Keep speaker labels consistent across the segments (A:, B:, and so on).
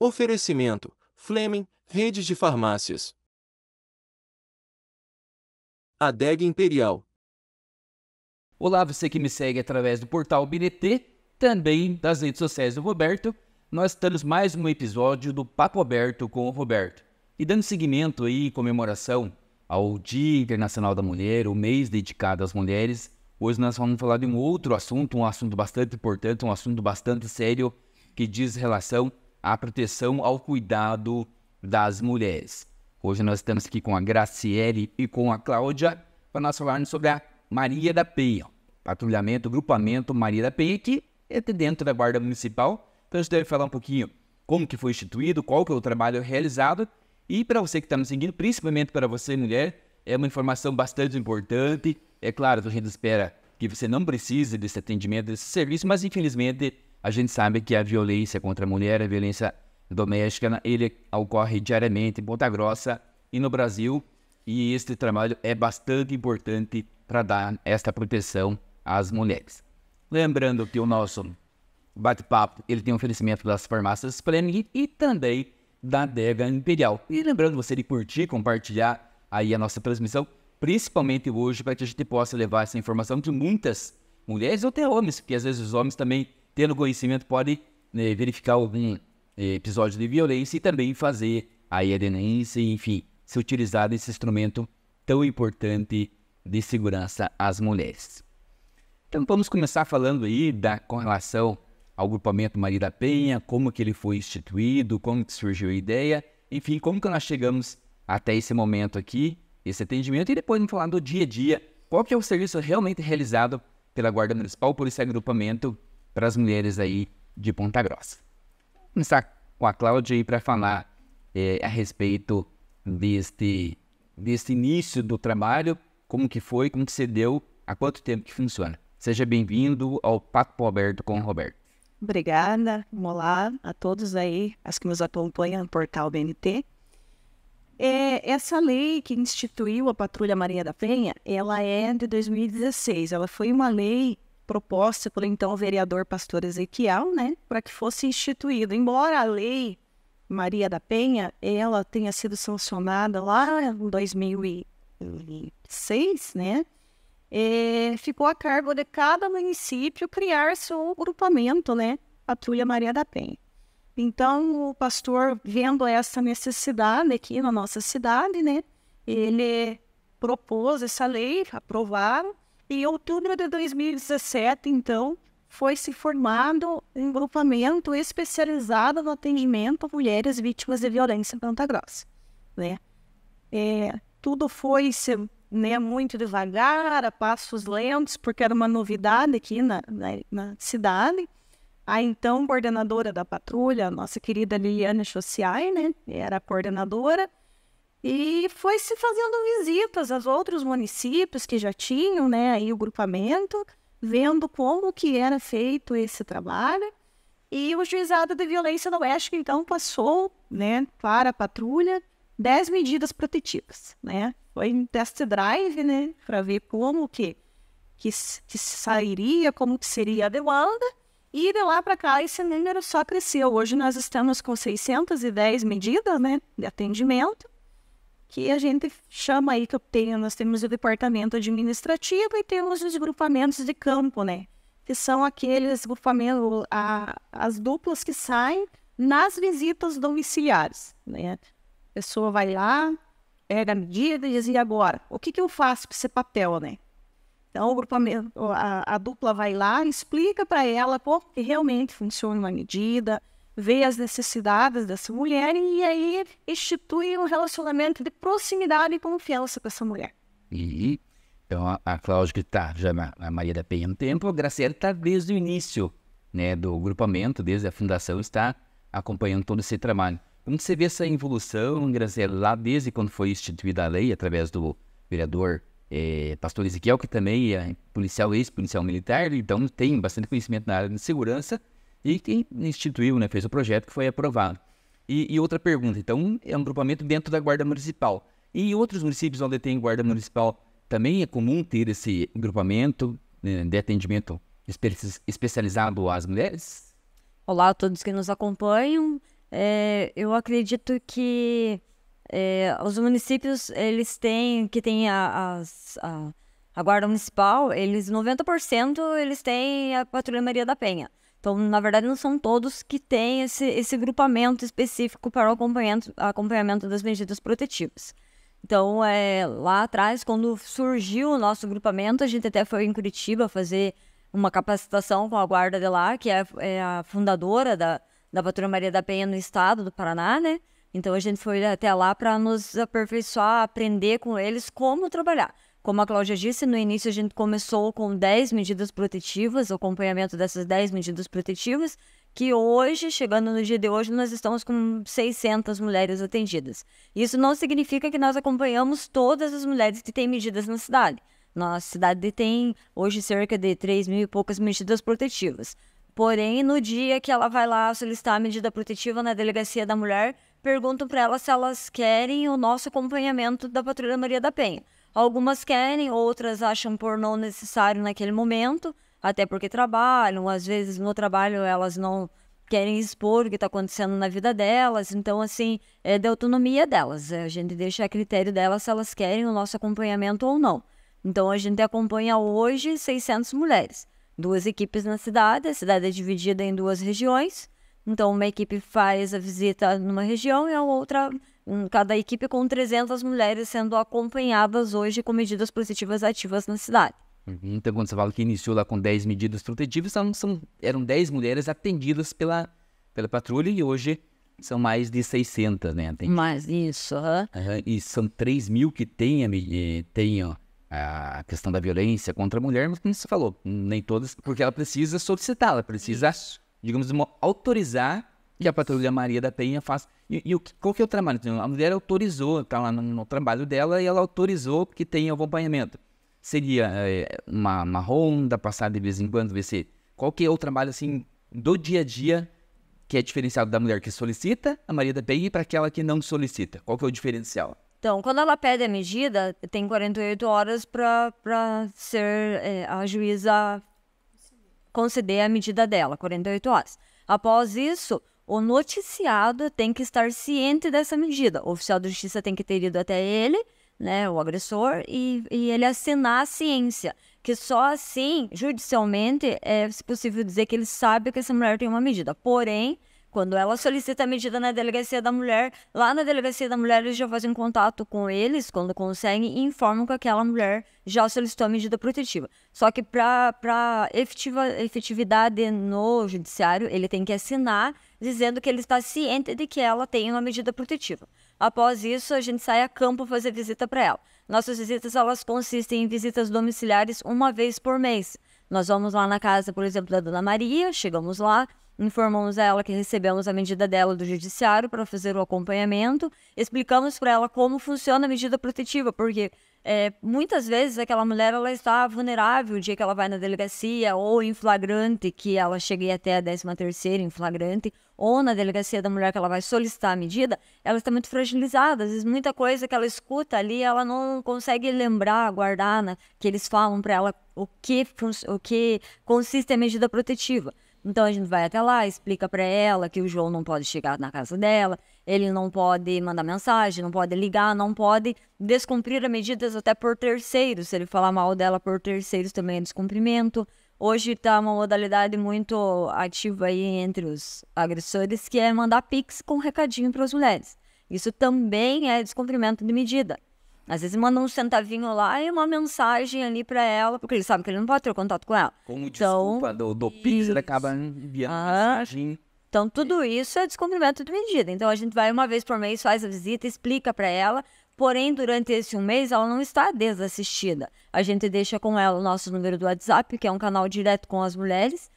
A: Oferecimento: Fleming, redes de farmácias. Adega Imperial. Olá, você que me segue através do portal BNT, também das redes sociais do Roberto. Nós estamos mais um episódio do Papo Aberto com o Roberto. E dando seguimento aí, comemoração ao Dia Internacional da Mulher, o mês dedicado às mulheres, hoje nós vamos falar de um outro assunto, um assunto bastante importante, um assunto bastante sério, que diz relação à proteção ao cuidado das mulheres. Hoje nós estamos aqui com a Graciele e com a Cláudia para nós falarmos sobre a Maria da Penha, patrulhamento, grupamento Maria da Penha, que é dentro da Guarda Municipal. Então a gente deve falar um pouquinho como que foi instituído, qual que é o trabalho realizado. E para você que está nos seguindo, principalmente para você mulher, é uma informação bastante importante. É claro, a gente espera que você não precise desse atendimento, desse serviço, mas infelizmente a gente sabe que a violência contra a mulher, a violência doméstica, né, ele ocorre diariamente em Ponta Grossa e no Brasil, e este trabalho é bastante importante para dar esta proteção às mulheres. Lembrando que o nosso bate-papo ele tem oferecimento das farmácias Planning e também da Dega Imperial. E lembrando você de curtir, compartilhar aí a nossa transmissão, principalmente hoje, para que a gente possa levar essa informação de muitas mulheres ou até homens, porque às vezes os homens também tendo conhecimento, pode né, verificar algum é, episódio de violência e também fazer a adenência, enfim, se utilizar desse instrumento tão importante de segurança às mulheres. Então vamos começar falando aí da com relação ao grupamento Maria da Penha, como que ele foi instituído, como que surgiu a ideia, enfim, como que nós chegamos até esse momento aqui, esse atendimento e depois vamos falar do dia a dia, qual que é o serviço realmente realizado pela Guarda Municipal por esse agrupamento para as mulheres aí de Ponta Grossa. Vou começar com a Cláudia aí para falar é, a respeito deste, deste início do trabalho, como que foi, como que se deu, há quanto tempo que funciona. Seja bem-vindo ao Papo Aberto com o Roberto.
B: Obrigada, olá a todos aí, as que nos acompanham no portal BNT. É, essa lei que instituiu a Patrulha Marinha da Penha, ela é de 2016. Ela foi uma lei proposta pelo então vereador Pastor Ezequiel, né, para que fosse instituído. Embora a lei Maria da Penha ela tenha sido sancionada lá em 2006, né, é, ficou a cargo de cada município criar seu grupamento, né, Patrulha Maria da Penha. Então, o pastor, vendo essa necessidade aqui na nossa cidade, né, ele propôs essa lei, aprovaram, em outubro de 2017, então, foi se formado um grupamento especializado no atendimento a mulheres vítimas de violência em Ponta Grossa. Né? É, tudo foi se, né, muito devagar, a passos lentos, porque era uma novidade aqui na, na, na cidade. A então coordenadora da patrulha, nossa querida Liliane Sociai, né, era a coordenadora, e foi se fazendo visitas aos outros municípios que já tinham né, aí o grupamento, vendo como que era feito esse trabalho. E o juizado de violência do Oeste, então, passou né, para a patrulha 10 medidas protetivas. Né? Foi um test drive né, para ver como que, que, que sairia, como que seria a demanda. E de lá para cá, esse número só cresceu. Hoje nós estamos com 610 medidas né, de atendimento que a gente chama aí que eu tenho, nós temos o departamento administrativo e temos os grupamentos de campo, né? Que são aqueles grupamentos, a, as duplas que saem nas visitas domiciliares, né? A pessoa vai lá, pega a medida e diz, e agora? O que, que eu faço para esse papel, né? Então, o grupamento, a, a dupla vai lá, explica para ela como que realmente funciona uma medida, vê as necessidades dessa mulher e aí institui um relacionamento de proximidade e confiança com essa mulher.
C: E
A: então a, a Cláudia que está já na, na, Maria da Penha há um tempo, a Graciela está desde o início né, do grupamento, desde a fundação, está acompanhando todo esse trabalho. Como você vê essa evolução, Graciela, lá desde quando foi instituída a lei, através do vereador é, pastor Ezequiel, que também é policial, ex-policial militar, então tem bastante conhecimento na área de segurança, e, e instituiu, né, fez o projeto que foi aprovado. E, e, outra pergunta, então, é um grupamento dentro da Guarda Municipal. E outros municípios onde tem Guarda Municipal, também é comum ter esse grupamento né, de atendimento especializado às mulheres?
D: Olá a todos que nos acompanham. É, eu acredito que é, os municípios, eles têm, que têm a, a, a, a Guarda Municipal, eles, 90% eles têm a Patrulha Maria da Penha. Então, na verdade, não são todos que têm esse, esse grupamento específico para o acompanhamento, acompanhamento das medidas protetivas. Então, é, lá atrás, quando surgiu o nosso grupamento, a gente até foi em Curitiba fazer uma capacitação com a guarda de lá, que é, é a fundadora da, da Patrulha Maria da Penha no estado do Paraná, né? Então, a gente foi até lá para nos aperfeiçoar, aprender com eles como trabalhar. Como a Cláudia disse, no início a gente começou com 10 medidas protetivas, acompanhamento dessas 10 medidas protetivas, que hoje, chegando no dia de hoje, nós estamos com 600 mulheres atendidas. Isso não significa que nós acompanhamos todas as mulheres que têm medidas na cidade. Nossa cidade tem hoje cerca de 3 mil e poucas medidas protetivas. Porém, no dia que ela vai lá solicitar a medida protetiva na delegacia da mulher, perguntam para ela se elas querem o nosso acompanhamento da Patrulha Maria da Penha. Algumas querem, outras acham por não necessário naquele momento, até porque trabalham, às vezes no trabalho elas não querem expor o que está acontecendo na vida delas, então assim, é da autonomia delas. É, a gente deixa a critério delas se elas querem o nosso acompanhamento ou não. Então a gente acompanha hoje 600 mulheres, duas equipes na cidade, a cidade é dividida em duas regiões. Então uma equipe faz a visita numa região e a outra cada equipe com 300 mulheres sendo acompanhadas hoje com medidas positivas ativas na cidade.
A: Então, quando você fala que iniciou lá com 10 medidas protetivas, são, são, eram 10 mulheres atendidas pela, pela patrulha e hoje são mais de 600, né? Atendidas. Mais isso, uhum. Uhum, E são 3 mil que têm, eh, têm a questão da violência contra a mulher, mas como você falou, nem todas, porque ela precisa solicitar, ela precisa, digamos, autorizar e a patrulha Maria da Penha faz. E, e o, qual que é o trabalho? A mulher autorizou, está lá no, no, trabalho dela, e ela autorizou que tenha acompanhamento. Seria é, uma, uma ronda, passar de vez em quando, ver se. Qual que é o trabalho, assim, do dia a dia que é diferenciado da mulher que solicita a Maria da Penha e para aquela que não solicita? Qual que é o diferencial?
D: Então, quando ela pede a medida, tem 48 horas para ser é, a juíza conceder a medida dela, 48 horas. Após isso, o noticiado tem que estar ciente dessa medida. O oficial de justiça tem que ter ido até ele, né, o agressor, e, e ele assinar a ciência. Que só assim, judicialmente, é possível dizer que ele sabe que essa mulher tem uma medida. Porém, quando ela solicita a medida na delegacia da mulher, lá na delegacia da mulher eles já fazem contato com eles quando conseguem e informam que aquela mulher já solicitou a medida protetiva. Só que para efetiva, efetividade no judiciário, ele tem que assinar dizendo que ele está ciente de que ela tem uma medida protetiva. Após isso, a gente sai a campo fazer visita para ela. Nossas visitas elas consistem em visitas domiciliares uma vez por mês. Nós vamos lá na casa, por exemplo, da Dona Maria, chegamos lá, Informamos a ela que recebemos a medida dela do judiciário para fazer o acompanhamento. Explicamos para ela como funciona a medida protetiva, porque é, muitas vezes aquela mulher ela está vulnerável o dia que ela vai na delegacia ou em flagrante, que ela cheguei até a 13 terceira em flagrante, ou na delegacia da mulher que ela vai solicitar a medida, ela está muito fragilizada. Às vezes muita coisa que ela escuta ali, ela não consegue lembrar, guardar, né, que eles falam para ela o que, o que consiste a medida protetiva. Então a gente vai até lá, explica para ela que o João não pode chegar na casa dela, ele não pode mandar mensagem, não pode ligar, não pode descumprir as medidas até por terceiros. Se ele falar mal dela por terceiros também é descumprimento. Hoje está uma modalidade muito ativa aí entre os agressores que é mandar pix com recadinho para as mulheres. Isso também é descumprimento de medida. Às vezes manda um centavinho lá e uma mensagem ali para ela, porque ele sabe que ele não pode ter contato com ela.
A: Como então, desculpa do, do Pix, ele acaba enviando uma ah. mensagem.
D: Então, tudo isso é descumprimento de medida. Então, a gente vai uma vez por mês, faz a visita, explica para ela. Porém, durante esse um mês, ela não está desassistida. A gente deixa com ela o nosso número do WhatsApp, que é um canal direto com as mulheres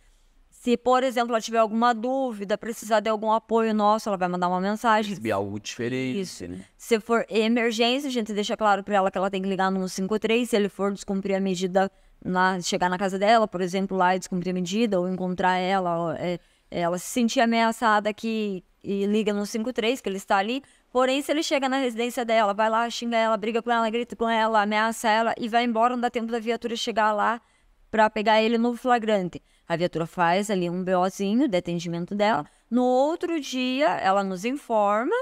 D: se, por exemplo, ela tiver alguma dúvida, precisar de algum apoio nosso, ela vai mandar uma mensagem. Receber
A: algo diferente. Isso. Né?
D: Se for emergência, a gente deixa claro para ela que ela tem que ligar no 153. Se ele for descumprir a medida, na, chegar na casa dela, por exemplo, lá e descumprir a medida, ou encontrar ela, ou, é, ela se sentir ameaçada aqui e liga no 53, que ele está ali. Porém, se ele chega na residência dela, vai lá, xinga ela, briga com ela, grita com ela, ameaça ela e vai embora, não dá tempo da viatura chegar lá para pegar ele no flagrante. A viatura faz ali um BOzinho de atendimento dela. No outro dia, ela nos informa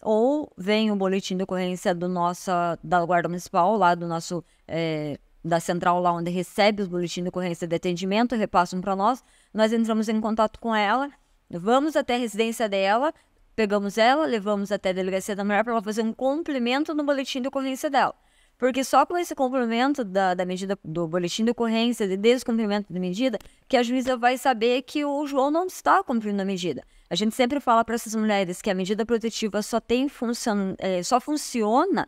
D: ou vem o boletim de ocorrência do nossa, da Guarda Municipal, lá do nosso, é, da central lá onde recebe os boletins de ocorrência de atendimento, repassam para nós. Nós entramos em contato com ela, vamos até a residência dela, pegamos ela, levamos até a delegacia da mulher para ela fazer um cumprimento no boletim de ocorrência dela. Porque só com esse cumprimento da, da medida do boletim de ocorrência, de descumprimento da medida, que a juíza vai saber que o João não está cumprindo a medida. A gente sempre fala para essas mulheres que a medida protetiva só tem função, é, só funciona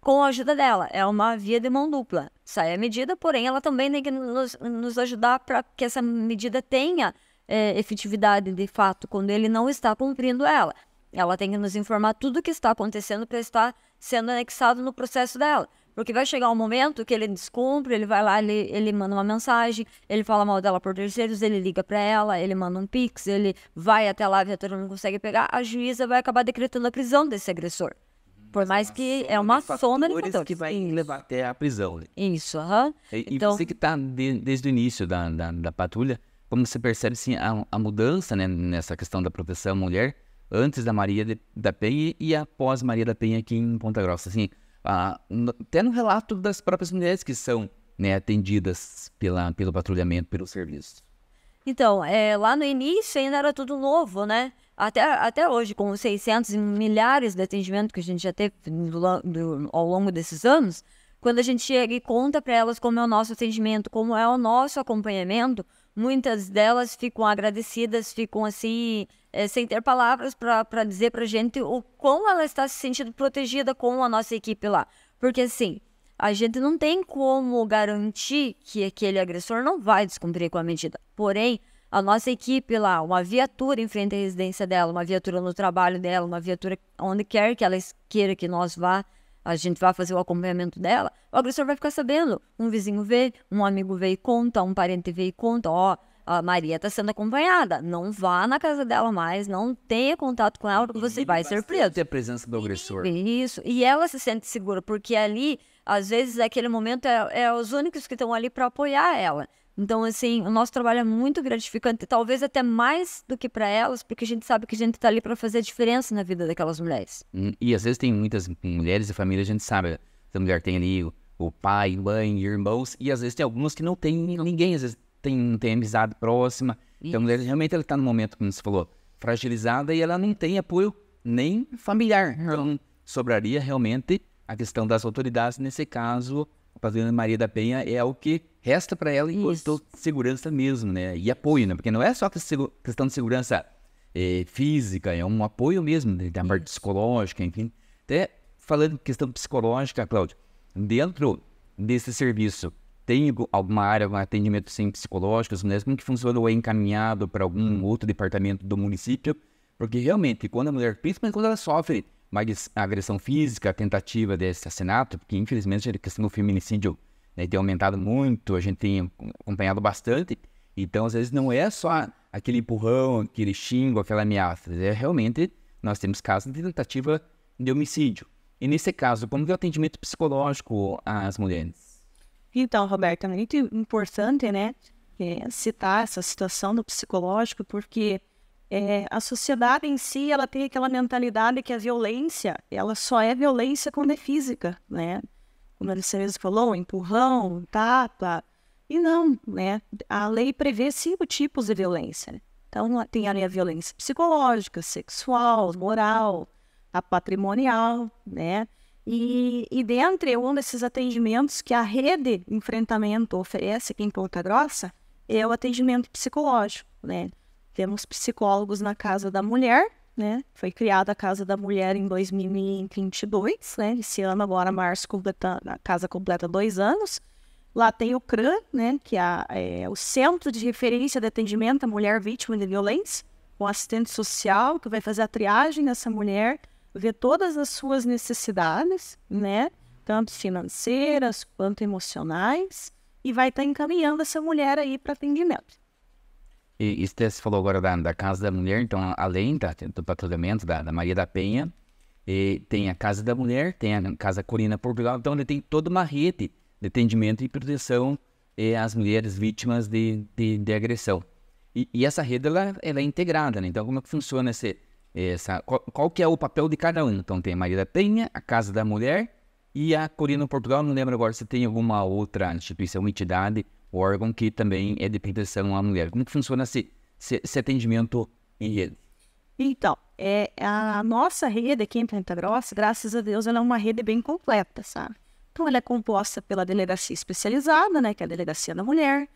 D: com a ajuda dela. É uma via de mão dupla. Sai a medida, porém, ela também tem que nos, nos ajudar para que essa medida tenha é, efetividade de fato, quando ele não está cumprindo ela. Ela tem que nos informar tudo o que está acontecendo para estar sendo anexado no processo dela. Porque vai chegar um momento que ele descumpre, ele vai lá, ele, ele manda uma mensagem, ele fala mal dela por terceiros, ele liga para ela, ele manda um pix, ele vai até lá, a viatura não consegue pegar, a juíza vai acabar decretando a prisão desse agressor. Uhum. Por mais que é uma sonda
A: de fatores. que vai Isso. levar até a prisão. Né? Isso, aham. Uhum. E, então... você que está de, desde o início da, da, da, patrulha, como você percebe assim, a, a mudança né, nessa questão da proteção à mulher antes da Maria de, da Penha e após Maria da Penha aqui em Ponta Grossa? Assim, ah, até no relato das próprias mulheres que são né, atendidas pela, pelo patrulhamento, pelo serviço.
D: Então, é, lá no início ainda era tudo novo, né? Até, até hoje, com 600 milhares de atendimentos que a gente já teve do, do, ao longo desses anos, quando a gente chega e conta para elas como é o nosso atendimento, como é o nosso acompanhamento, muitas delas ficam agradecidas, ficam assim, é, sem ter palavras para dizer para gente o como ela está se sentindo protegida com a nossa equipe lá. Porque assim, a gente não tem como garantir que aquele agressor não vai descumprir com a medida. Porém, a nossa equipe lá, uma viatura em frente à residência dela, uma viatura no trabalho dela, uma viatura onde quer que ela queira que nós vá, a gente vá fazer o acompanhamento dela, o agressor vai ficar sabendo. Um vizinho vê, um amigo vê e conta, um parente vê e conta, ó, oh, a Maria está sendo acompanhada. Não vá na casa dela mais, não tenha contato com ela, porque você vai ser
A: preso. Ter a presença do agressor.
D: Isso. E ela se sente segura, porque ali, às vezes, naquele momento, é, é os únicos que estão ali para apoiar ela. Então, assim, o nosso trabalho é muito gratificante, talvez até mais do que para elas, porque a gente sabe que a gente está ali para fazer a diferença na vida daquelas mulheres.
A: Hum, e às vezes tem muitas mulheres e famílias, a gente sabe, essa mulher tem ali o, o pai, mãe, irmãos, e às vezes tem algumas que não tem ninguém, às vezes tem, tem amizade próxima. Então, Isso. Então, realmente, ela está no momento, como você falou, fragilizada e ela não tem apoio nem familiar. Então, sobraria realmente a questão das autoridades. Nesse caso, a padrona Maria da Penha é o que resta para ela de segurança mesmo, né? E apoio, né? Porque não é só questão de segurança é, física, é um apoio mesmo né? da parte psicológica, enfim. Até falando questão psicológica, Cláudio, dentro desse serviço, tem alguma área, de atendimento sem psicológicos, mesmo que funciona ou é encaminhado para algum uhum. outro departamento do município, porque realmente, quando a mulher, principalmente quando ela sofre mais agressão física, tentativa de assassinato, porque infelizmente a questão do feminicídio né, tem aumentado muito, a gente tem acompanhado bastante, então às vezes não é só aquele empurrão, aquele xingo, aquela ameaça, é realmente nós temos casos de tentativa de homicídio. E nesse caso, como é o atendimento psicológico às mulheres? Então,
B: Roberto, é muito importante, né, é, citar essa situação do psicológico, porque é, a sociedade em si, ela tem aquela mentalidade que a violência, ela só é violência quando é física, né? Como você mesmo falou, empurrão, tapa, e não, né? A lei prevê cinco tipos de violência, né? Então, tem a violência psicológica, sexual, moral, a patrimonial, né? E, e dentre um desses atendimentos que a rede enfrentamento oferece aqui em Ponta Grossa é o atendimento psicológico, né? Temos psicólogos na Casa da Mulher, né? Foi criada a Casa da Mulher em 2022, né? Esse ano agora, março, completa, a casa completa dois anos. Lá tem o CRAN, né? Que é, é o Centro de Referência de Atendimento à Mulher Vítima de Violência, com assistente social que vai fazer a triagem dessa mulher, ver todas as suas necessidades, né? Tanto financeiras quanto emocionais, e vai estar tá encaminhando essa mulher aí para atendimento.
A: E, e você falou agora da, da, Casa da Mulher, então, além da, do patrulhamento da, da, Maria da Penha, tem a Casa da Mulher, tem a Casa Corina Portugal, então ele tem toda uma rede de atendimento e proteção às mulheres vítimas de, de, de agressão. E, e, essa rede, ela, ela é integrada, né? Então, como é que funciona esse, essa, qual, qual, que é o papel de cada um? Então tem a Maria da Penha, a Casa da Mulher e a Corina Portugal. Não lembro agora se tem alguma outra instituição, entidade, órgão que também é de proteção à mulher. Como que funciona esse, esse, esse atendimento em rede?
B: Então, é, a nossa rede aqui em Ponta Grossa, graças a Deus, ela é uma rede bem completa, sabe? Então, ela é composta pela delegacia especializada, né, que é a Delegacia da Mulher,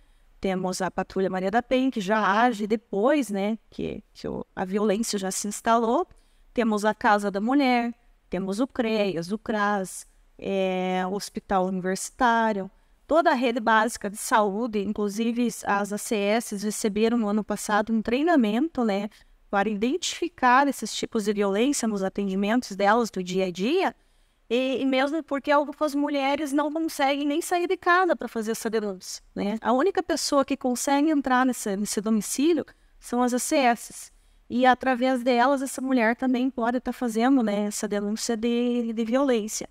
B: temos a Patrulha Maria da Penha, que já age depois, né, que, que a violência já se instalou. Temos a Casa da Mulher, temos o CREAS, o CRAS, é, o Hospital Universitário, toda a rede básica de saúde, inclusive as ACS receberam no ano passado um treinamento, né, para identificar esses tipos de violência nos atendimentos delas do dia a dia e, e, mesmo porque algumas mulheres não conseguem nem sair de casa para fazer essa denúncia. Né? A única pessoa que consegue entrar nesse, nesse domicílio são as ACS. E através delas, essa mulher também pode estar tá fazendo né, essa denúncia de, de violência.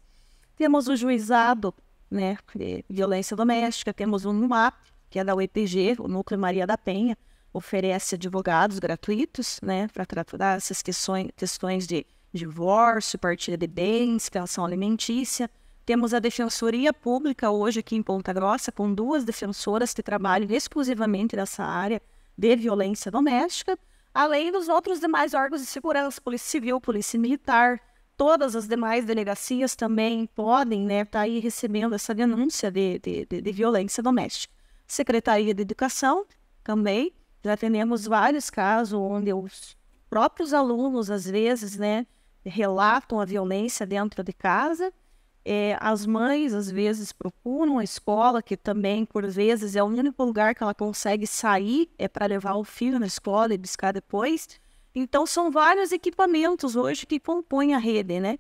B: Temos o juizado né, de violência doméstica, temos o NUMAP, que é da UEPG, o Núcleo Maria da Penha, oferece advogados gratuitos né, para tratar essas questões, questões de divórcio, partilha de bens, fiação alimentícia. Temos a Defensoria Pública hoje aqui em Ponta Grossa, com duas defensoras que trabalham exclusivamente nessa área de violência doméstica, além dos outros demais órgãos de segurança, Polícia Civil, Polícia Militar, todas as demais delegacias também podem né, estar tá aí recebendo essa denúncia de, de, de, de violência doméstica. Secretaria de Educação também, já temos vários casos onde os próprios alunos, às vezes, né, relatam a violência dentro de casa. É, as mães, às vezes, procuram a escola, que também, por vezes, é o único lugar que ela consegue sair é para levar o filho na escola e buscar depois. Então, são vários equipamentos hoje que compõem a rede, né?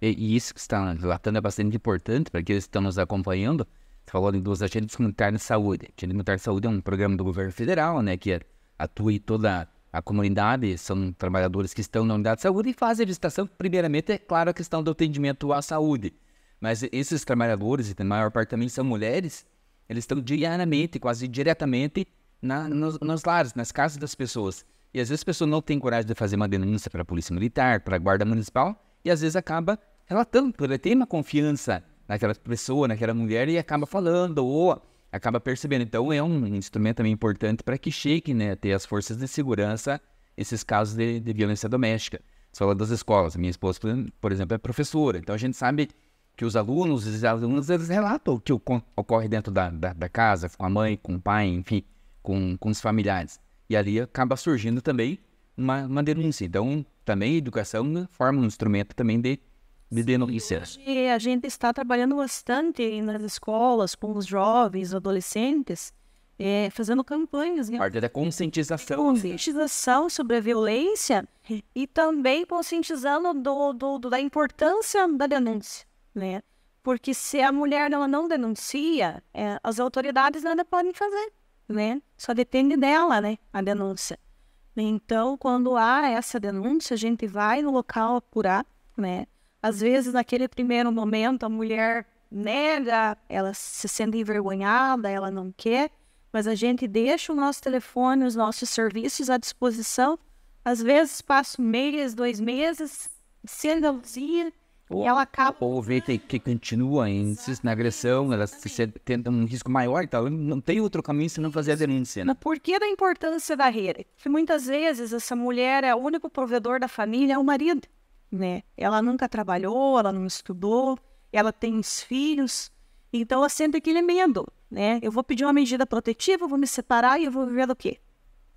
A: E, e isso que você está relatando é bastante importante para aqueles que estão nos acompanhando. Você falou em duas agentes comunitárias de saúde. A agente comunitária de saúde é um programa do governo federal, né, que atua em toda a comunidade, são trabalhadores que estão na unidade de saúde e fazem a visitação, primeiramente, é claro, a questão do atendimento à saúde. Mas esses trabalhadores, e a maior parte também são mulheres, eles estão diariamente, quase diretamente, na, nos, nos lares, nas casas das pessoas. E às vezes a pessoa não tem coragem de fazer uma denúncia para a Polícia Militar, para a Guarda Municipal, e às vezes acaba relatando, porque tem uma confiança naquela pessoa, naquela mulher, e acaba falando, ou acaba percebendo. Então é um instrumento também importante para que chegue né, ter as forças de segurança esses casos de, de violência doméstica. Você das escolas. Minha esposa, por exemplo, é professora. Então a gente sabe que os alunos e as alunas eles relatam o que ocorre dentro da, da, da, casa, com a mãe, com o pai, enfim, com, com os familiares. E ali acaba surgindo também uma, uma denúncia. Então, também a educação forma um instrumento também de bebendo research?
B: E a gente está trabalhando bastante nas escolas com os jovens, adolescentes, é, fazendo campanhas. Né?
A: Parte da conscientização.
B: Conscientização sobre a violência e também conscientizando do, do, do, da importância da denúncia, né? Porque se a mulher ela não denuncia, é, as autoridades nada podem fazer, né? Só depende dela, né? A denúncia. Então, quando há essa denúncia, a gente vai no local apurar, né? Às vezes, naquele primeiro momento, a mulher nega, ela se sente envergonhada, ela não quer, mas a gente deixa o nosso telefone, os nossos serviços à disposição. Às vezes, passa meses, dois meses, sendo a
A: ou, e ela acaba. Ou vê que, que continua insiste na agressão, ela se sente, tenta um risco maior e tal. Não tem outro caminho se não fazer a denúncia. Né? Mas
B: por que da importância da rede? Porque muitas vezes essa mulher é o único provedor da família, é o marido né? Ela nunca trabalhou, ela não estudou, ela tem os filhos, então ela sente aquele é medo, né? Eu vou pedir uma medida protetiva, vou me separar e eu vou viver do quê?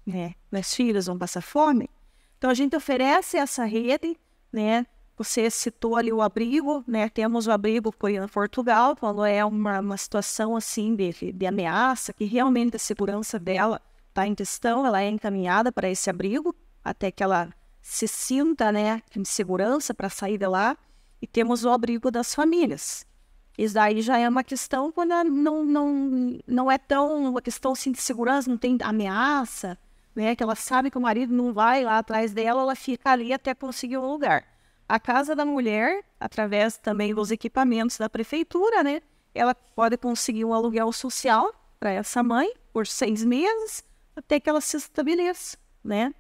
B: Né? Meus filhos vão passar fome? Então a gente oferece essa rede, né? Você citou ali o abrigo, né? Temos o abrigo em Portugal, quando é uma, uma situação assim de, de ameaça, que realmente a segurança dela está em questão, ela é encaminhada para esse abrigo, até que ela se sinta né, em segurança para sair de lá e temos o abrigo das famílias. Isso daí já é uma questão quando não, não, não é tão uma questão assim, de segurança, não tem ameaça, né? Que ela sabe que o marido não vai lá atrás dela, ela fica ali até conseguir um lugar. A casa da mulher, através também dos equipamentos da prefeitura, né? Ela pode conseguir um aluguel social para essa mãe por seis meses até que ela se estabeleça, né?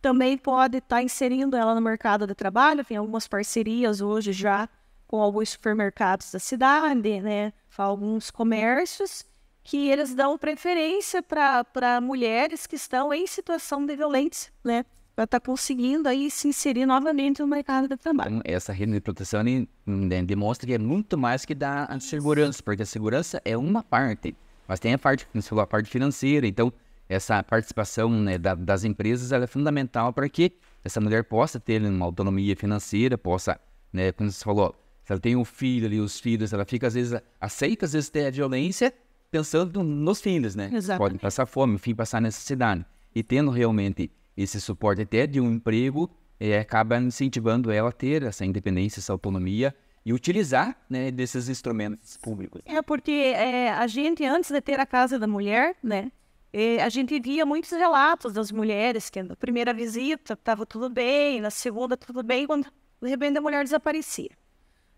B: também pode estar tá inserindo ela no mercado de trabalho. Tem algumas parcerias hoje já com alguns supermercados da cidade, né? Alguns comércios que eles dão preferência para mulheres que estão em situação de violência, né? Para estar tá conseguindo aí se inserir novamente no mercado de trabalho.
A: Então, essa rede de proteção né, demonstra que é muito mais que dar segurança, porque a segurança é uma parte, mas tem a parte, a parte financeira. Então, essa participação né, da, das empresas é fundamental para que essa mulher possa ter né, uma autonomia financeira, possa, né, como você falou, se ela tem um filho ali, os filhos, ela fica às vezes, aceita às vezes ter a violência pensando nos filhos, né? Exatamente. Pode passar fome, enfim, passar necessidade. E tendo realmente esse suporte até de um emprego, é, acaba incentivando ela a ter essa independência, essa autonomia e utilizar né, desses instrumentos públicos.
B: É porque é, a gente, antes de ter a Casa da Mulher, né, e é, a gente via muitos relatos das mulheres que na primeira visita estava tudo bem, na segunda tudo bem, quando de repente a mulher desaparecia.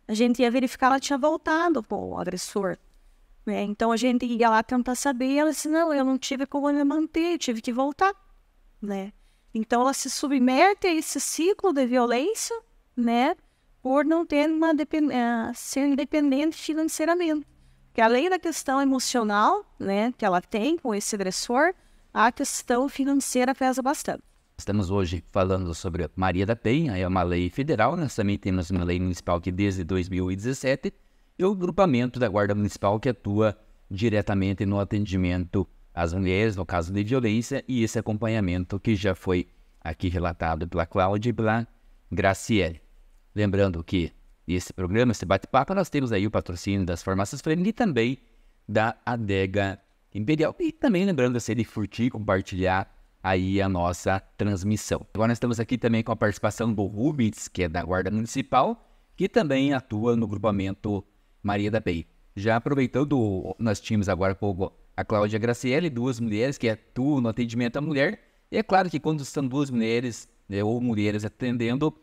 B: A gente ia verificar, ela tinha voltado com o agressor. Né? Então a gente ia lá tentar saber, ela disse, não, eu não tive como me manter, tive que voltar. Né? Então ela se submete a esse ciclo de violência, né? Por não ter uma depend... Ah, ser independente financeiramente. Que além da questão emocional, né, que ela tem com esse agressor, a questão financeira pesa bastante.
A: Estamos hoje falando sobre Maria da Penha, é uma lei federal, nós também temos uma lei municipal que desde 2017 e o grupamento da Guarda Municipal que atua diretamente no atendimento às mulheres no caso de violência e esse acompanhamento que já foi aqui relatado pela Cláudia e pela Graciele. Lembrando que esse programa, esse bate-papo, nós temos aí o patrocínio das farmácias Fremini e também da Adega Imperial. E também lembrando você de curtir, compartilhar aí a nossa transmissão. Agora nós estamos aqui também com a participação do Rubens, que é da Guarda Municipal, que também atua no grupamento Maria da Pei. Já aproveitando, nós tínhamos agora com pouco a Cláudia Graciele, duas mulheres que atuam no atendimento à mulher. E é claro que quando são duas mulheres né, ou mulheres atendendo,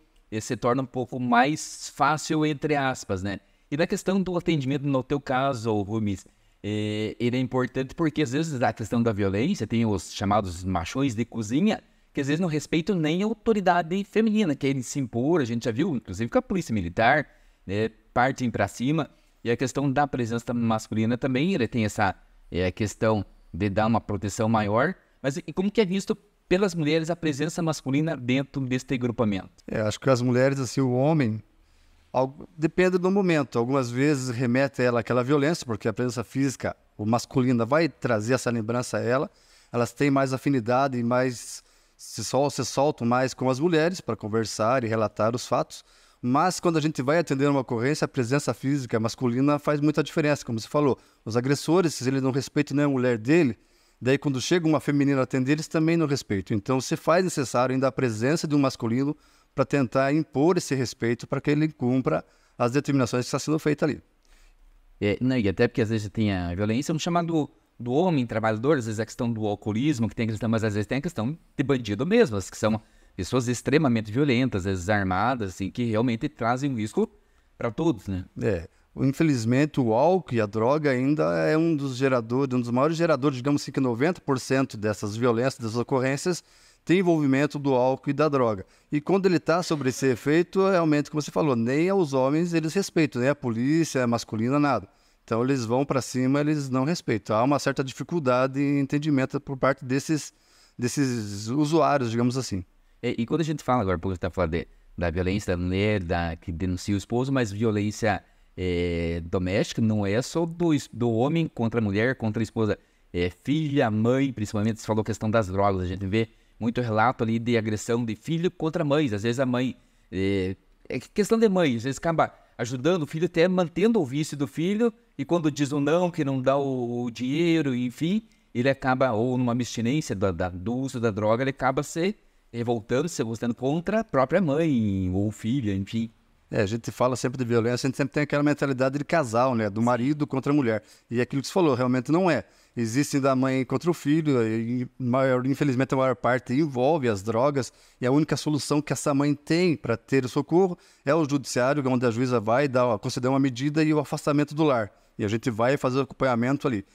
A: se torna um pouco mais fácil, entre aspas, né? E na questão do atendimento, no teu caso, Rumis, é, ele é importante porque às vezes a questão da violência tem os chamados machões de cozinha, que às vezes não respeitam nem a autoridade feminina, que eles se impor, a gente já viu, inclusive com a polícia militar, né, partem para cima. E a questão da presença masculina também, ele tem essa é, questão de dar uma proteção maior. Mas e como que é visto
C: pelas mulheres a presença masculina dentro deste agrupamento? É, acho que as mulheres, assim, o homem, algo, depende do momento. Algumas vezes remete a ela aquela violência, porque a presença física, o masculina, vai trazer essa lembrança a ela. Elas têm mais afinidade e mais se, sol, se soltam mais com as mulheres para conversar e relatar os fatos. Mas quando a gente vai atender uma ocorrência, a presença física masculina faz muita diferença, como você falou. Os agressores, se ele não respeita nem a mulher dele, Daí, quando chega uma feminina atender, eles também não respeitam. Então, se faz necessário ainda a presença de um masculino para tentar impor esse respeito para que ele cumpra as determinações que está sendo feita ali. É, não, né, e até porque às vezes tem a
A: violência, vamos chamar do, do homem trabalhador, às vezes é a questão do alcoolismo, que tem a questão, mas às vezes tem a questão de bandido mesmo, que são pessoas extremamente violentas, às vezes armadas, assim, que realmente trazem
C: um risco para todos, né? É. Infelizmente, o álcool e a droga ainda é um dos geradores, um dos maiores geradores, digamos assim, que 90% dessas violências, dessas ocorrências, tem envolvimento do álcool e da droga. E quando ele está sobre esse efeito, é realmente, como você falou, nem aos homens eles respeitam, nem a polícia a masculina, nada. Então eles vão para cima, eles não respeitam. Há uma certa dificuldade em entendimento por parte desses, desses usuários, digamos assim.
A: E, e quando a gente fala agora, porque está falando de, da violência da mulher, da, que denuncia o esposo, mas violência é, doméstica, não é só do, do homem contra a mulher, contra a esposa, é filha, mãe, principalmente, você falou questão das drogas, a gente vê muito relato ali de agressão de filho contra mães, às vezes a mãe, é, é questão de mãe, às vezes acaba ajudando o filho até mantendo o vício do filho, e quando diz o um não, que não dá o, o, dinheiro, enfim, ele acaba, ou numa abstinência da, da, do uso da droga, ele
C: acaba se revoltando, se gostando contra a própria mãe ou filha, enfim. É, a gente fala sempre de violência, a gente sempre tem aquela mentalidade de casal, né? Do marido contra a mulher. E é aquilo que você falou, realmente não é. Existe da mãe contra o filho, e maior, infelizmente a maior parte envolve as drogas, e a única solução que essa mãe tem para ter o socorro é o judiciário, é onde a juíza vai dar, conceder uma medida e o afastamento do lar. E a gente vai fazer o acompanhamento ali.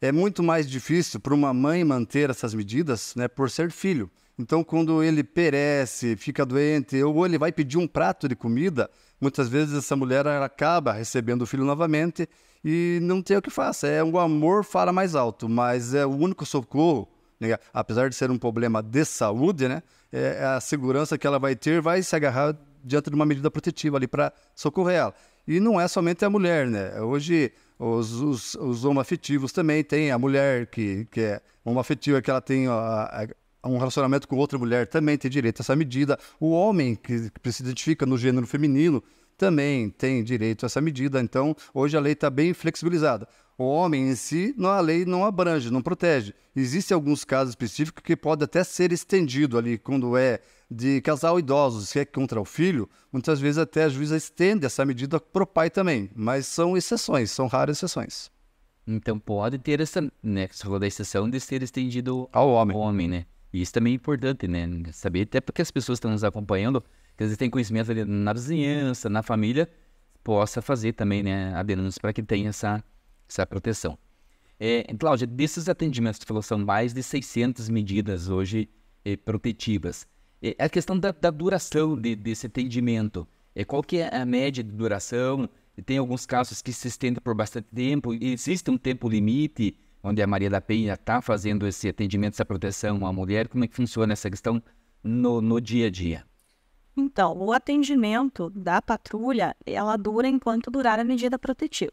C: É muito mais difícil para uma mãe manter essas medidas, né, por ser filho. Então, quando ele perece, fica doente, ou ele vai pedir um prato de comida, muitas vezes essa mulher acaba recebendo o filho novamente e não tem o que fazer. É o amor fala mais alto, mas é o único socorro. Né? Apesar de ser um problema de saúde, né? É, é a segurança que ela vai ter vai se agarrar diante de uma medida protetiva ali para socorrer ela. E não é somente a mulher, né? Hoje os, os, os homoafetivos também têm a mulher que, que é homoafetiva, que ela tem a, a, um relacionamento com outra mulher também tem direito a essa medida. O homem que, que se identifica no gênero feminino também tem direito a essa medida. Então, hoje a lei está bem flexibilizada. O homem em si, a lei não abrange, não protege. Existem alguns casos específicos que pode até ser estendido ali, quando é de casal idoso, se é contra o filho, muitas vezes até a juíza estende essa medida para o pai também. Mas são exceções, são raras exceções. Então
A: pode ter essa, né, que você falou da exceção de ser estendido ao homem, ao homem né? E isso também é importante, né? Saber até porque as pessoas estão nos acompanhando, que às vezes tem conhecimento ali na vizinhança, na família, possa fazer também né, a denúncia para que tenha essa, essa proteção. É, Cláudia, desses atendimentos você falou, são mais de 600 medidas hoje é, protetivas. É, a questão da, da duração de, desse atendimento, é, qual que é a média de duração? Tem alguns casos que se estende por bastante tempo, existe um tempo limite? onde a Maria da Penha está fazendo esse atendimento, essa proteção à mulher? Como é que funciona essa questão no, no dia a dia?
B: Então, o atendimento da patrulha, ela dura enquanto durar a medida protetiva.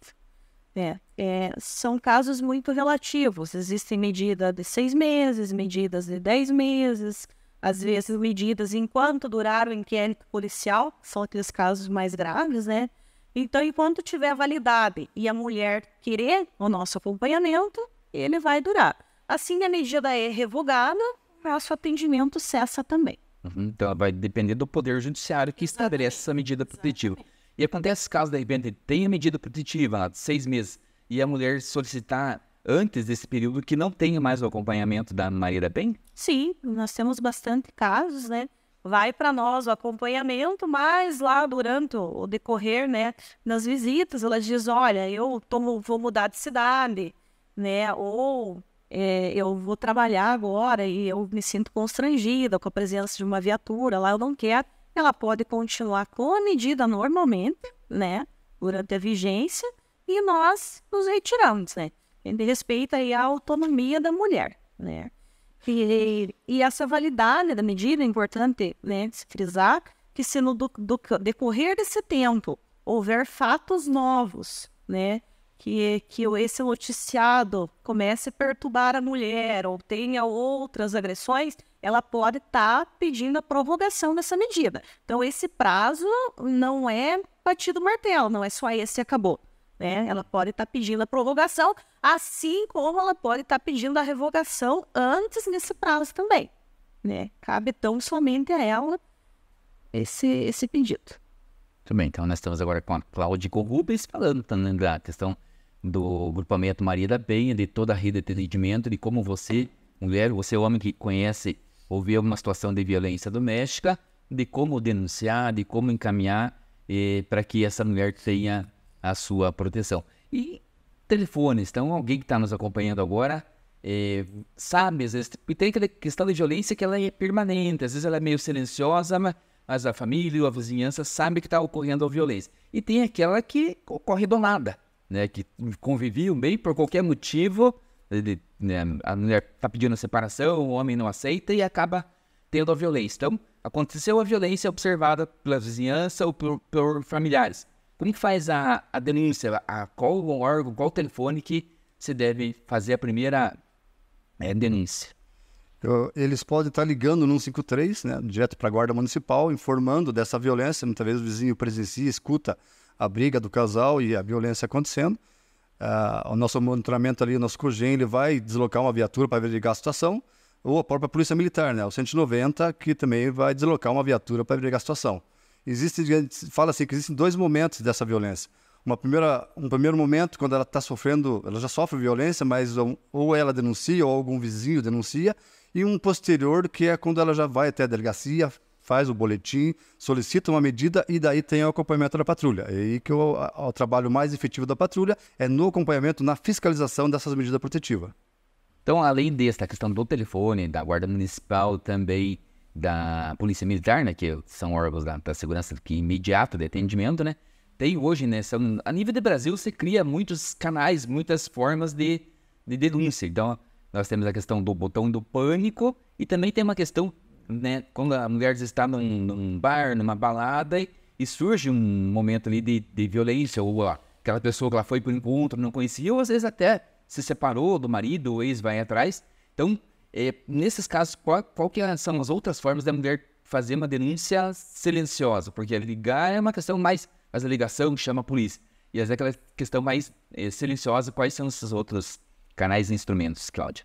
B: É, é, são casos muito relativos. Existem medidas de seis meses, medidas de dez meses, às vezes medidas enquanto durar o inquérito policial, são aqueles casos mais graves, né? Então, enquanto tiver validade e a mulher querer o nosso acompanhamento, ele vai durar. Assim a energia da E é revogada, nosso atendimento cessa também.
A: Uhum, então, vai depender do poder judiciário que Exatamente. estabelece essa medida protetiva. Exatamente. E acontece caso, de repente, tem a medida protetiva de seis meses e a mulher solicitar antes desse período que não tenha mais o acompanhamento da Maria Bem?
B: Sim, nós temos bastante casos, né? Vai para nós o acompanhamento, mas lá durante o decorrer, né, nas visitas, ela diz: olha, eu tô, vou mudar de cidade, né? Ou é, eu vou trabalhar agora e eu me sinto constrangida com a presença de uma viatura, lá eu não quero. Ela pode continuar com a medida normalmente, né? Durante a vigência, e nós nos retiramos, né? Ele respeita aí a autonomia da mulher, né? E, e essa validade da medida é importante, né? Se frisar que se no do, do, decorrer desse tempo houver fatos novos, né? que, que esse noticiado comece a perturbar a mulher ou tenha outras agressões, ela pode estar tá pedindo a prorrogação dessa medida. Então, esse prazo não é batido martelo, não é só esse e acabou. Né? Ela pode estar tá pedindo a prorrogação, assim como ela pode estar tá pedindo a revogação antes desse prazo também. Né? Cabe tão somente a ela
A: esse, esse pedido. Muito bem, então nós estamos agora com a Cláudia Corrubes falando também tá, né, da questão do grupamento Maria da Penha, de toda a rede de atendimento, de como você, mulher, você é homem que conhece ou vê alguma situação de violência doméstica, de como denunciar, de como encaminhar eh, para que essa mulher tenha a sua proteção. E telefones, então alguém que está nos acompanhando agora eh, sabe, às vezes, tem aquela questão de violência que ela é permanente, às vezes ela é meio silenciosa, mas a família ou a vizinhança sabe que está ocorrendo a violência. E tem aquela que ocorre do nada né, que conviviam bem por qualquer motivo, ele, né, a mulher está pedindo separação, o homem não aceita e acaba tendo a violência. Então, aconteceu a violência observada pela vizinhança ou por, por familiares. Como que faz a, a denúncia? A qual órgão, qual telefone que se deve fazer a primeira é, denúncia?
C: Então, eles podem estar tá ligando no 153, né, direto para a Guarda Municipal, informando dessa violência. Muitas vezes o vizinho presencia, escuta a briga do casal e a violência acontecendo. Uh, o nosso monitoramento ali, o nosso CUGEM, ele vai deslocar uma viatura para verificar a situação, ou a própria Polícia Militar, né? o 190, que também vai deslocar uma viatura para verificar a situação. Existe, fala assim, que existem dois momentos dessa violência. Uma primeira, um primeiro momento, quando ela está sofrendo, ela já sofre violência, mas ou ela denuncia, ou algum vizinho denuncia, e um posterior, que é quando ela já vai até a delegacia, faz o boletim, solicita uma medida e daí tem o acompanhamento da patrulha. É aí que a, o trabalho mais efetivo da patrulha é no acompanhamento, na fiscalização dessas medidas protetivas.
A: Então, além desta questão do telefone, da Guarda Municipal, também da Polícia Militar, né, que são órgãos da, da segurança que imediata de atendimento, né, tem hoje, né, são, a nível de Brasil, você cria muitos canais, muitas formas de, de denúncia. Então, nós temos a questão do botão do pânico e também tem uma questão né, quando a mulher está num, num bar, numa balada, e, surge um momento ali de, de violência, ou ó, aquela pessoa que ela foi para o encontro, não conhecia, ou às vezes até se separou do marido, o ex vai atrás. Então, é, nesses casos, qual, qual que é, são as outras formas da mulher fazer uma denúncia silenciosa? Porque ligar é uma questão mais, mas a ligação chama a polícia. E às vezes é aquela questão mais é, silenciosa, quais são esses outros canais e instrumentos, Cláudia?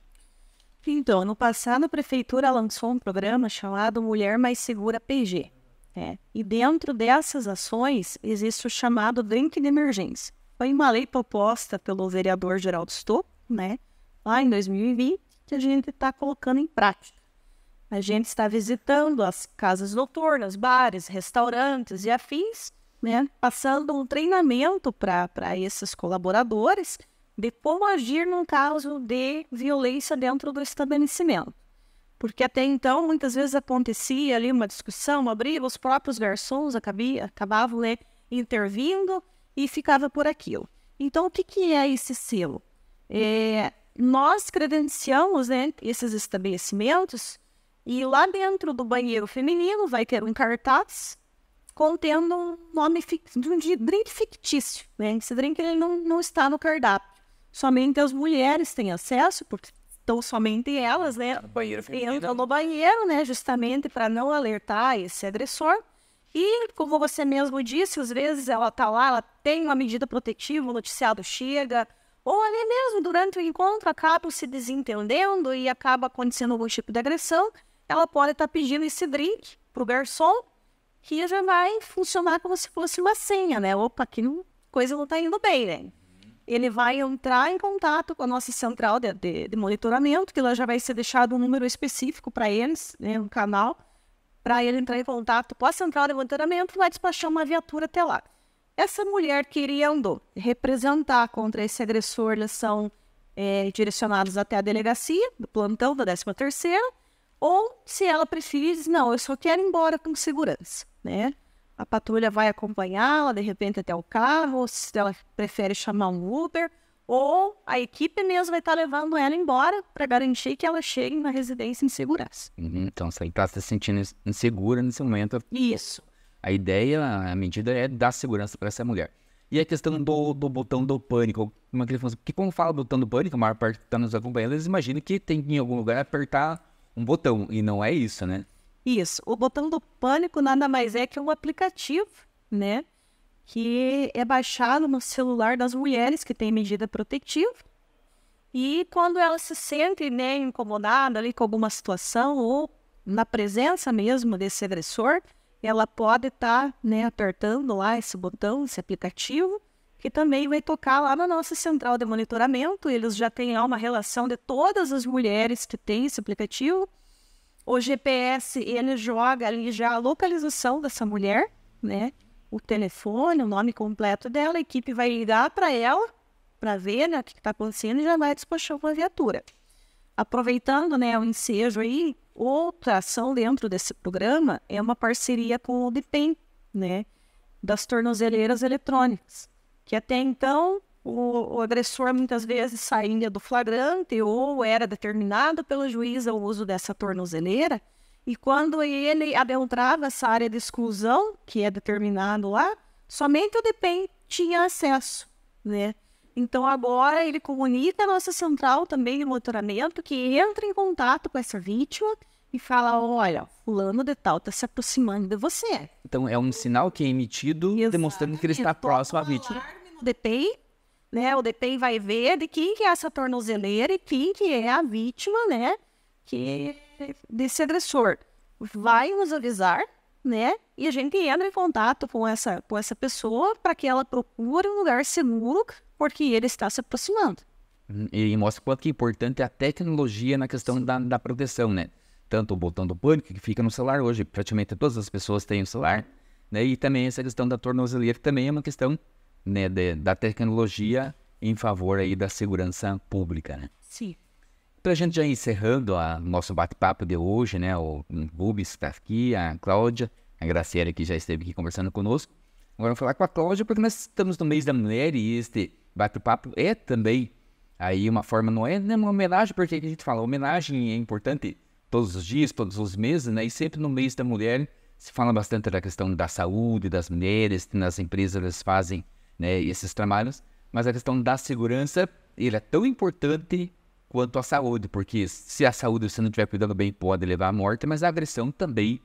B: Então, ano passado a prefeitura lançou um programa chamado Mulher Mais Segura PG. É. Né? E dentro dessas ações existe o chamado drink de emergência. Foi uma lei proposta pelo vereador Geraldo Stocco, né? Lá em 2020, que a gente está colocando em prática. A gente está visitando as casas noturnas, bares, restaurantes e afins, né? Passando um treinamento para esses colaboradores de como agir num caso de violência dentro do estabelecimento. Porque até então, muitas vezes acontecia ali uma discussão, uma briga, os próprios garçons acabia, acabavam né, intervindo e ficava por aquilo. Então, o que, que é esse selo? É, nós credenciamos né, esses estabelecimentos e lá dentro do banheiro feminino vai ter um cartaz contendo um nome de um drink fictício. Né? Esse drink ele não, não está no cardápio somente as mulheres têm acesso, porque então somente elas, né, banheiro entram no banheiro, né, justamente para não alertar esse agressor. E como você mesmo disse, às vezes ela está lá, ela tem uma medida protetiva, o noticiado chega, ou ali mesmo durante o encontro acabam se desentendendo e acaba acontecendo algum tipo de agressão, ela pode estar tá pedindo esse drink para o garçom, que já vai funcionar como se fosse uma senha, né? Opa, aqui não, coisa não está indo bem, né? ele vai entrar em contato com a nossa central de, de, de monitoramento, que lá já vai ser deixado um número específico para eles, né, um canal, para ele entrar em contato com a central de monitoramento, vai despachar uma viatura até lá. Essa mulher querendo representar contra esse agressor, eles são é, direcionados até a delegacia, do plantão da 13 terceira, ou se ela preferir, não, eu só quero ir embora com segurança, né? a patrulha vai acompanhá-la, de repente, até o carro, se ela prefere chamar um Uber, ou a equipe mesmo vai estar levando ela embora para garantir que ela chegue na residência em segurança.
A: Uhum, então, se ela está se sentindo insegura nesse momento. Isso. A ideia, a medida é dar segurança para essa mulher. E a questão do, do botão do pânico, uma criança, é que quando fala botão do pânico, a maior parte que está nos acompanhando, eles imaginam que tem que em algum lugar apertar um botão, e não é isso, né?
B: Isso. O botão do pânico nada mais é que um aplicativo, né? Que é baixado no celular das mulheres que têm medida protetiva. E quando elas se sentem né, incomodadas ali com alguma situação ou na presença mesmo desse agressor, ela pode estar tá, né, apertando lá esse botão, esse aplicativo, que também vai tocar lá na nossa central de monitoramento. Eles já têm lá uma relação de todas as mulheres que têm esse aplicativo o GPS ele joga ali já a localização dessa mulher, né? O telefone, o nome completo dela, a equipe vai ligar para ela para ver né, o que está acontecendo e já vai despachar uma viatura. Aproveitando né, o ensejo aí, outra ação dentro desse programa é uma parceria com o DPEM, né? Das tornozeleiras eletrônicas, que até então o, o, agressor muitas vezes saía do flagrante ou era determinado pelo juiz o uso dessa tornozeleira. E quando ele adentrava essa área de exclusão, que é determinado lá, somente o DPEM tinha acesso, né? Então agora ele comunica a nossa central também de monitoramento que entra em contato com essa vítima e fala, olha, fulano de tal está se aproximando de você.
A: Então é um sinal que é emitido Exato. demonstrando que ele está próximo à vítima.
B: DPEM né? O DPEM vai ver de quem que é essa tornozeleira e quem que é a vítima, né? Que é desse agressor vai nos avisar, né? E a gente entra em contato com essa com essa pessoa para que ela procure um lugar seguro porque ele está se aproximando.
A: Hum, e mostra quanto que é importante a tecnologia na questão da, da proteção, né? Tanto o botão do pânico que fica no celular hoje, praticamente todas as pessoas têm o celular, né? E também essa questão da tornozeleira também é uma questão né, de, da tecnologia em favor aí da segurança pública, né? Sim. Para a gente já encerrando o nosso bate-papo de hoje, né? O Rubens está aqui, a Cláudia, a Graciela que já esteve aqui conversando conosco. Agora vamos falar com a Cláudia porque nós estamos no mês da mulher e este bate-papo é também aí uma forma, não é né, uma homenagem, porque a gente fala, homenagem é importante todos os dias, todos os meses, né? E sempre no mês da mulher se fala bastante da questão da saúde, das mulheres, nas empresas elas fazem né, esses trabalhos, mas a questão da segurança ele é tão importante quanto a saúde, porque se a saúde você não estiver cuidando bem pode levar à morte, mas a agressão também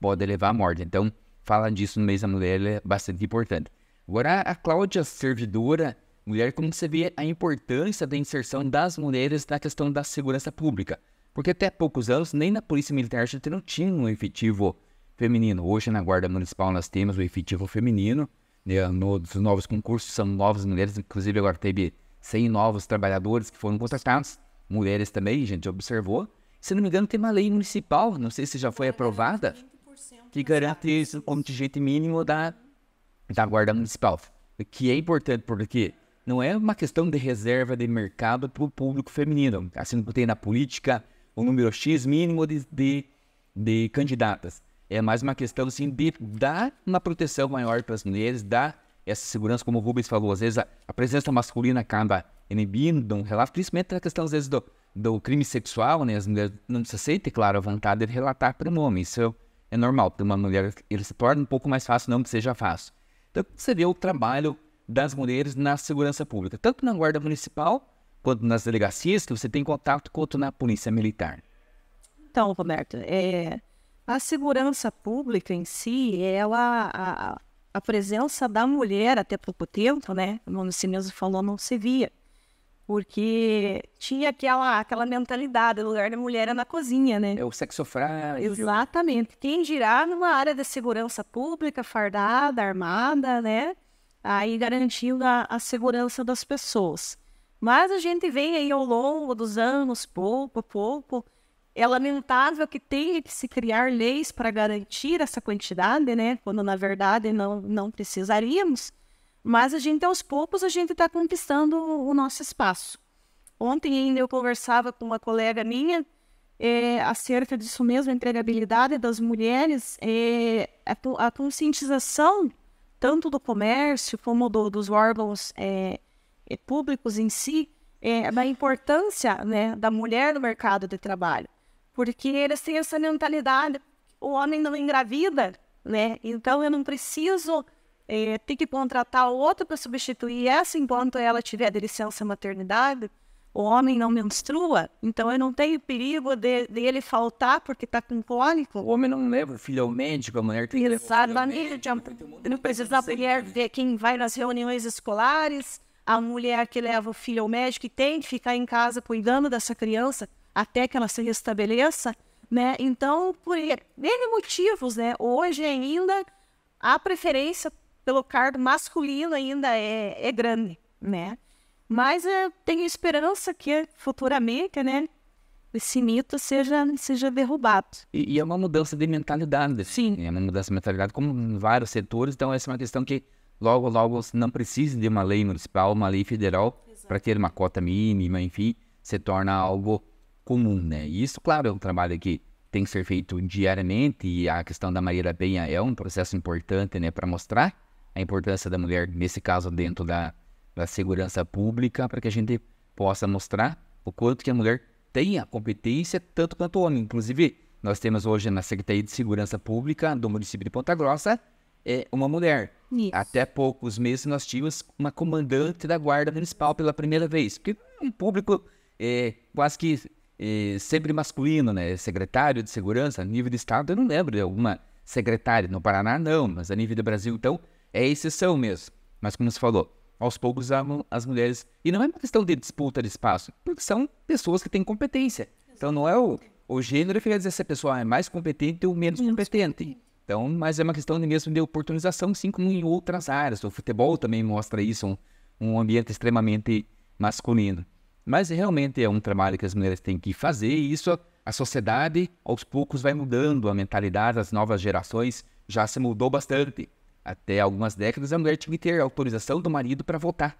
A: pode levar à morte. Então, falar disso no mês da mulher é bastante importante. Agora, a Cláudia, servidora, mulher, como você vê a importância da inserção das mulheres na questão da segurança pública? Porque até poucos anos, nem na Polícia Militar a gente não tinha um efetivo feminino. Hoje, na Guarda Municipal, nós temos o efetivo feminino, nos né, novos concursos, são novas mulheres, inclusive agora teve 100 novos trabalhadores que foram contratados, mulheres também, a gente observou. Se não me engano, tem uma lei municipal, não sei se já foi aprovada, que garante esse contingente mínimo da, da Guarda Municipal, que é importante porque não é uma questão de reserva de mercado para o público feminino, assim como tem na política o número X mínimo de, de, de candidatas é mais uma questão assim, de dar uma proteção maior para as mulheres, dar essa segurança, como o Rubens falou, às vezes a, a presença masculina acaba inibindo um relato, principalmente na questão, às vezes, do, do crime sexual, né? As mulheres não se sentem, claro, a vontade de relatar para um homem. Isso é normal. Para uma mulher, ele se torna um pouco mais fácil, não que seja fácil. Então, você vê o trabalho das mulheres na segurança pública, tanto na Guarda Municipal quanto nas delegacias, que você tem contato, quanto na Polícia Militar.
B: Então, Roberto, é, a segurança pública em si, ela, a, a presença da mulher até pouco tempo, né? Como você mesmo falou, não se via. Porque tinha aquela, aquela mentalidade, o lugar da mulher é na cozinha, né? É o sexo frágil. Exatamente. Quem dirá numa área de segurança pública, fardada, armada, né? Aí garantindo a, a segurança das pessoas. Mas a gente vem aí ao longo dos anos, pouco a pouco, é lamentável que tenha que se criar leis para garantir essa quantidade, né? Quando na verdade não, não precisaríamos. Mas a gente, aos poucos, a gente está conquistando o nosso espaço. Ontem ainda eu conversava com uma colega minha é, acerca disso mesmo, a entregabilidade das mulheres, é, a, a, conscientização tanto do comércio como do, dos órgãos é, é públicos em si, é, da importância né, da mulher no mercado de trabalho porque eles têm essa mentalidade: o homem não engravida, né? Então eu não preciso é, ter que contratar outro para substituir essa enquanto ela tiver de licença maternidade. O homem não menstrua, então eu não tenho perigo dele de, faltar porque está com cólico.
A: O homem não leva o filho ao médico, a mulher tem
B: que Exatamente. Não precisa a mulher ver quem vai nas reuniões escolares, a mulher que leva o filho ao médico e tem que ficar em casa cuidando dessa criança até que ela se restabeleça, né? Então, por N motivos, né? Hoje ainda a preferência pelo cargo masculino ainda é, é grande, né? Mas eu tenho esperança que futuramente, né? Esse mito seja, seja derrubado.
A: E, e, é uma mudança de mentalidade. Sim. É uma mudança de mentalidade, como em vários setores. Então, essa é uma questão que logo, logo não precisa de uma lei municipal, uma lei federal para ter uma cota mínima, enfim, se torna algo comum, né? E isso, claro, é um trabalho que tem que ser feito diariamente e a questão da Maria da Penha é um processo importante, né, para mostrar a importância da mulher, nesse caso, dentro da, da segurança pública, para que a gente possa mostrar o quanto que a mulher tem a competência, tanto quanto o homem. Inclusive, nós temos hoje na Secretaria de Segurança Pública do município de Ponta Grossa é, uma mulher. Isso. Até poucos meses nós tínhamos uma comandante da Guarda Municipal pela primeira vez, porque um público é, quase que e sempre masculino, né? Secretário de Segurança, a nível de Estado, eu não lembro de alguma secretária. No Paraná, não, mas a nível do Brasil, então, é exceção mesmo. Mas, como você falou, aos poucos as mulheres. E não é uma questão de disputa de espaço, porque são pessoas que têm competência. Então, não é o, o gênero que quer dizer se a pessoa é mais competente ou menos competente. Então, mas é uma questão de mesmo de oportunização, assim como em outras áreas. O futebol também mostra isso, um, um ambiente extremamente masculino. Mas realmente é um trabalho que as mulheres têm que fazer e isso a sociedade aos poucos vai mudando, a mentalidade das novas gerações já se mudou bastante. Até algumas décadas a mulher tinha que ter autorização do marido para votar,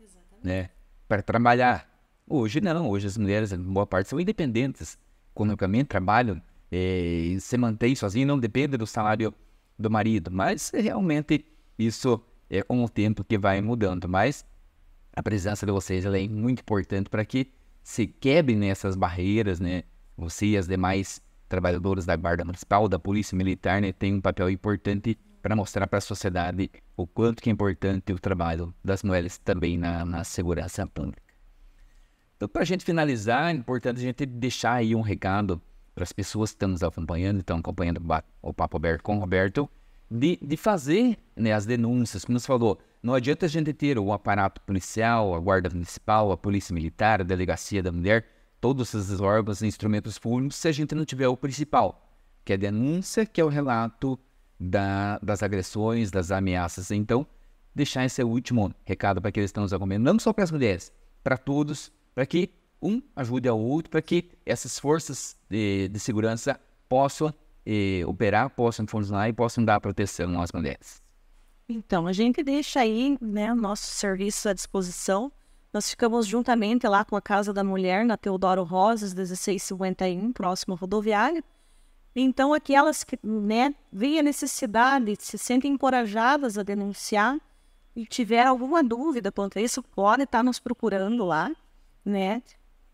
A: Exatamente. né? Para trabalhar. Hoje não, hoje as mulheres, boa parte, são independentes. Economicamente trabalham, eh, e se mantêm sozinhas, não depende do salário do marido. Mas realmente isso é com o tempo que vai mudando. Mas a presença de vocês é muito importante para que se quebrem nessas né, barreiras, né? Você e as demais trabalhadoras da Guarda Municipal, da Polícia Militar, né, tem um papel importante para mostrar para a sociedade o quanto que é importante o trabalho das mulheres também na, na segurança pública. Então, para a gente finalizar, é importante a gente deixar aí um recado para as pessoas que estão nos acompanhando, estão acompanhando o Papo Aberto com o Roberto, de, de fazer né, as denúncias. Como você falou, não adianta a gente ter o aparato policial, a guarda municipal, a polícia militar, a delegacia da mulher, todos esses órgãos e instrumentos públicos, se a gente não tiver o principal, que é a denúncia, que é o relato da, das agressões, das ameaças. Então, deixar esse último recado para aqueles que estão nos acompanhando, não só para as mulheres, para todos, para que um ajude ao outro, para que essas forças de, de segurança possam eh, operar, possam funcionar e possam dar proteção às mulheres.
B: Então, a gente deixa aí né, nosso serviço à disposição. Nós ficamos juntamente lá com a Casa da Mulher, na Teodoro Rosas, 1651, próximo à rodoviária. Então, aquelas que né, veem a necessidade, se sentem encorajadas a denunciar e tiver alguma dúvida quanto a isso, pode estar nos procurando lá. Né?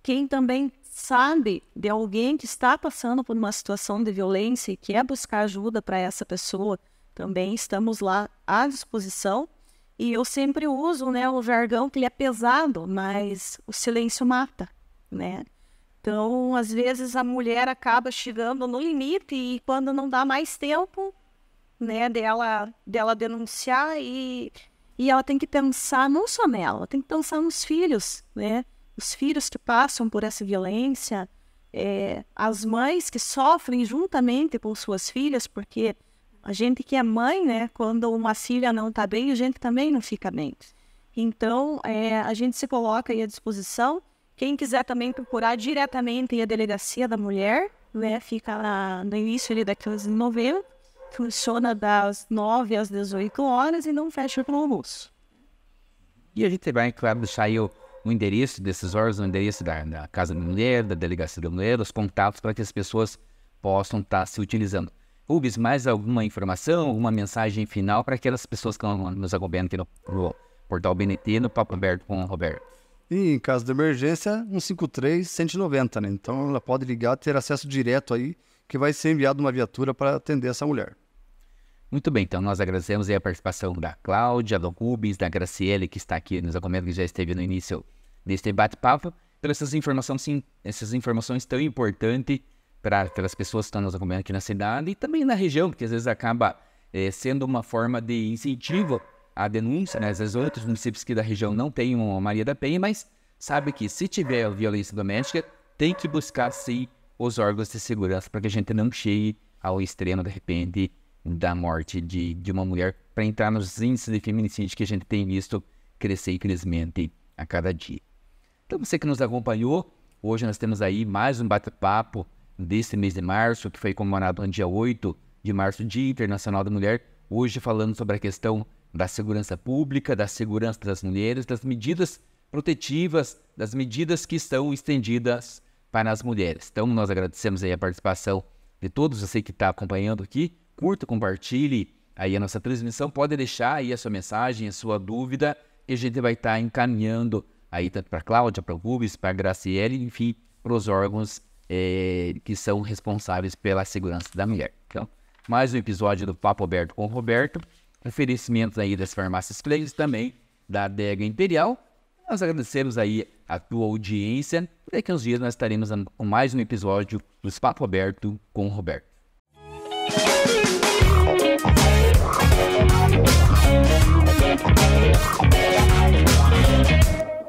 B: Quem também sabe de alguém que está passando por uma situação de violência e quer buscar ajuda para essa pessoa, também estamos lá à disposição. E eu sempre uso né, o jargão que ele é pesado, mas o silêncio mata, né? Então, às vezes a mulher acaba chegando no limite e quando não dá mais tempo, né, dela, dela denunciar e, e ela tem que pensar não só nela, tem que pensar nos filhos, né? Os filhos que passam por essa violência, é, as mães que sofrem juntamente com suas filhas, porque a gente que é mãe, né, quando uma filha não está bem, a gente também não fica bem. Então, é, a gente se coloca à disposição. Quem quiser também procurar diretamente a delegacia da mulher, né, fica lá no início ali da 15 de novembro, funciona das 9 às 18 horas e não fecha para o
A: almoço. E a gente vai, claro, deixar o, o endereço desses órgãos, o endereço da, da Casa da Mulher, da Delegacia da Mulher, os contatos para que as pessoas possam estar tá se utilizando. Ubis, mais alguma informação, alguma mensagem final para aquelas pessoas que estão nos acompanhando aqui no portal BNT, no Papo Aberto com o Roberto?
C: E em caso de emergência, 153 190, né? Então ela pode ligar, ter acesso direto aí, que vai ser enviado uma viatura para atender essa mulher.
A: Muito bem, então nós agradecemos a participação da Cláudia, do Rubens, da Graciele, que está aqui nos acompanhando, que já esteve no início deste bate-papo, pelas então, essas informações, sim, essas informações tão importantes para as pessoas que estão nos acompanhando aqui na cidade e também na região, porque às vezes acaba é, sendo uma forma de incentivo à denúncia, né? Às vezes outros municípios que da região não têm uma Maria da Penha, mas sabe que se tiver violência doméstica, tem que buscar sim os órgãos de segurança para que a gente não chegue ao extremo, de repente, da morte de, de uma mulher para entrar nos índices de feminicídio que a gente tem visto crescer infelizmente a cada dia. Então, você que nos acompanhou, hoje nós temos aí mais um bate-papo desse mês de março, que foi comemorado no dia 8 de março, Dia Internacional da Mulher, hoje falando sobre a questão da segurança pública, da segurança das mulheres, das medidas protetivas, das medidas que estão estendidas para as mulheres. Então, nós agradecemos aí a participação de todos, você que está acompanhando aqui. Curta, compartilhe aí a nossa transmissão, pode deixar aí a sua mensagem, a sua dúvida, e a gente vai estar tá encaminhando aí tanto para a Cláudia, para o Rubens, para a Graciele, enfim, para os órgãos é, que são responsáveis pela segurança da mulher. Então, mais um episódio do Papo Aberto com o Roberto. Oferecimento aí das farmácias Flex também, da Adega Imperial. Nós agradecemos aí a tua audiência. Daqui a uns dias nós estaremos com mais um episódio do Papo Aberto com o Roberto.
D: Música